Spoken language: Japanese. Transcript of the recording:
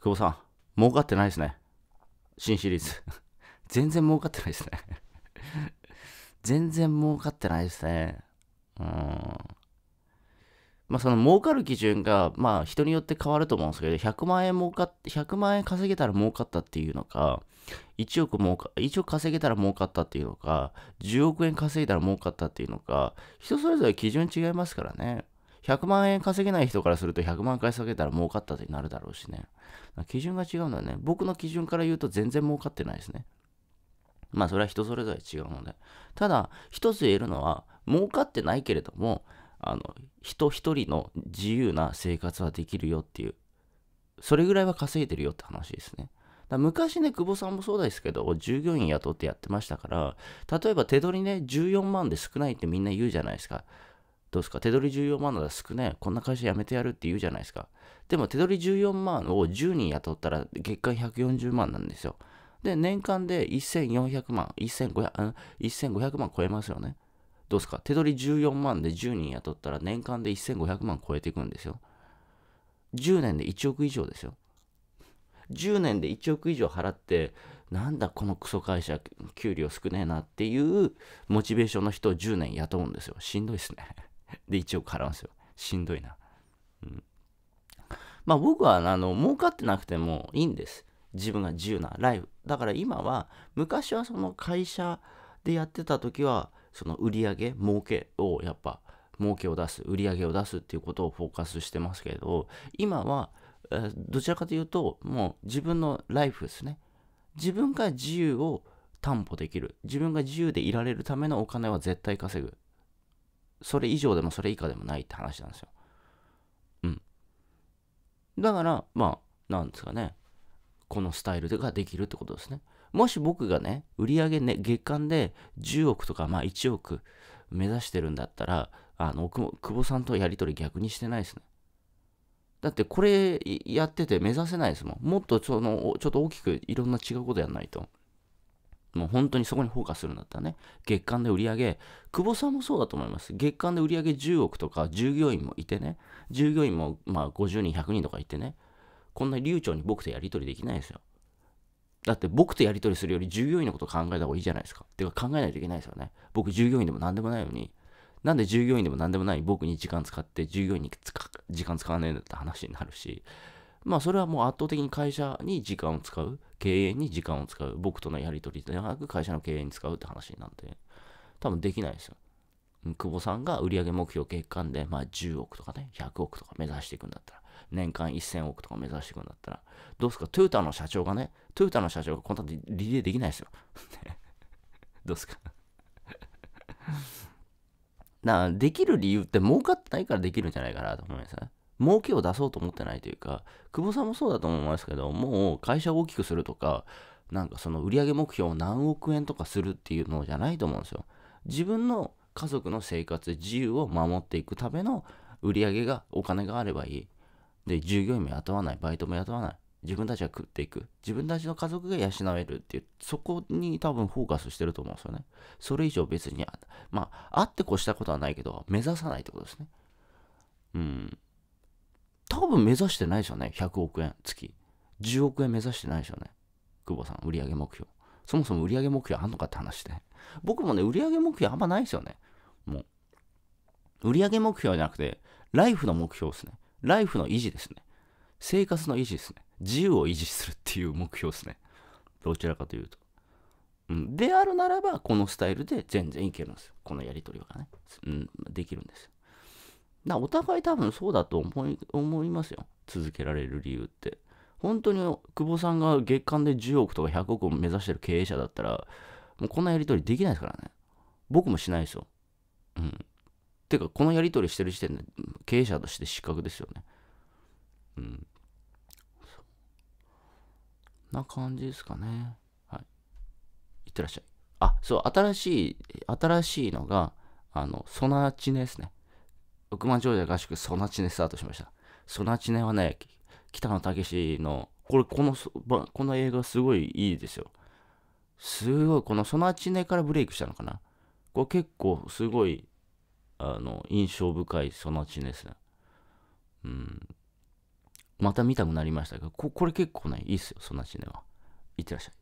久保さん、儲かってないですね。新シリーズ。全然儲かってないですね 全然儲かってないですね。うん。まあその儲かる基準が、まあ人によって変わると思うんですけど、100万円儲かって、100万円稼げたら儲かったっていうのか、1億儲か、1億稼げたら儲かったっていうのか、10億円稼いだら儲かったっていうのか、人それぞれ基準違いますからね。100万円稼げない人からすると100万回下げたら儲かったってなるだろうしね。基準が違うんだね。僕の基準から言うと全然儲かってないですね。まあそれは人それぞれ違うので。ただ、一つ言えるのは、儲かってないけれども、あの、人一人の自由な生活はできるよっていう、それぐらいは稼いでるよって話ですね。昔ね、久保さんもそうですけど、従業員雇ってやってましたから、例えば手取りね、14万で少ないってみんな言うじゃないですか。どうですか手取り14万なら少ない。こんな会社辞めてやるって言うじゃないですか。でも手取り14万を10人雇ったら月間140万なんですよ。で、年間で1400万、1500, 万超えますよね。どうですか手取り14万で10人雇ったら年間で1500万超えていくんですよ。10年で1億以上ですよ。10年で1億以上払って、なんだこのクソ会社、給料少ねえなっていうモチベーションの人を10年雇うんですよ。しんどいっすね。で、1億払うんですよ。しんどいな。うん。まあ僕は、あの、儲かってなくてもいいんです。自分が自由なライフ。だから今は、昔はその会社でやってた時は、その売り上げ、儲けをやっぱ、儲けを出す、売り上げを出すっていうことをフォーカスしてますけれど、今は、どちらかというと、もう自分のライフですね。自分が自由を担保できる。自分が自由でいられるためのお金は絶対稼ぐ。それ以上でもそれ以下でもないって話なんですよ。うん。だから、まあ、なんですかね。このスタイルができるってことですね。もし僕がね、売上ね、月間で10億とか、まあ1億目指してるんだったら、あの、久保さんとやり取り逆にしてないですね。だってこれやってて目指せないですもん。もっとその、ちょっと大きくいろんな違うことやんないと。もう本当にそこにフォーカスするんだったらね、月間で売り上げ、久保さんもそうだと思います。月間で売り上げ10億とか、従業員もいてね、従業員もまあ50人、100人とかいてね、こんな流暢に僕とやり取りできないですよ。だって僕とやり取りするより従業員のこと考えた方がいいじゃないですか。てか考えないといけないですよね。僕従業員でも何でもないのに、なんで従業員でも何でもない僕に時間使って従業員に時間使わねえんだって話になるし、まあそれはもう圧倒的に会社に時間を使う、経営に時間を使う、僕とのやり取りではなく会社の経営に使うって話なんで、多分できないですよ。久保さんが売上目標月間で、まあ、10億とかね、100億とか目指していくんだったら、年間1000億とか目指していくんだったら、どうすか、トヨタの社長がね、トヨタの社長がこんなリレーできないですよ。どうすか なできる理由って儲かってないからできるんじゃないかなと思いますね。儲けを出そうと思ってないというか、久保さんもそうだと思いますけど、もう会社を大きくするとか、なんかその売上目標を何億円とかするっていうのじゃないと思うんですよ。自分の家族の生活、自由を守っていくための売り上げが、お金があればいい。で、従業員も雇わない、バイトも雇わない。自分たちが食っていく。自分たちの家族が養えるっていう、そこに多分フォーカスしてると思うんですよね。それ以上別に、まあ、あって越したことはないけど、目指さないってことですね。うん。多分目指してないですよね。100億円月。10億円目指してないですよね。久保さん、売上目標。そもそも売上目標あんのかって話で。僕もね、売上目標あんまないですよね。もう。売上目標じゃなくて、ライフの目標ですね。ライフの維持ですね。生活の維持ですね。自由を維持するっていう目標ですね。どちらかというと。うん、であるならば、このスタイルで全然いけるんですよ。このやりとりはね。うん、できるんです。なお互い多分そうだと思い思いますよ。続けられる理由って。本当に久保さんが月間で10億とか100億を目指してる経営者だったら、もうこんなやり取りできないですからね。僕もしないですよ。うん。てか、このやり取りしてる時点で経営者として失格ですよね。うん。な感じですかね。はい。いってらっしゃい。あ、そう、新しい、新しいのが、あの、ソナチネですね。億万長者合宿、ソナチネスタートしました。ソナチネはね、北野武の、これ、この、この映画すごいいいですよ。すごい、このソナチネからブレイクしたのかな。これ結構、すごい、あの、印象深いソナチネですね。うん。また見たくなりましたけど、ここれ結構ね、いいっすよ、ソナチネは。いってらっしゃい。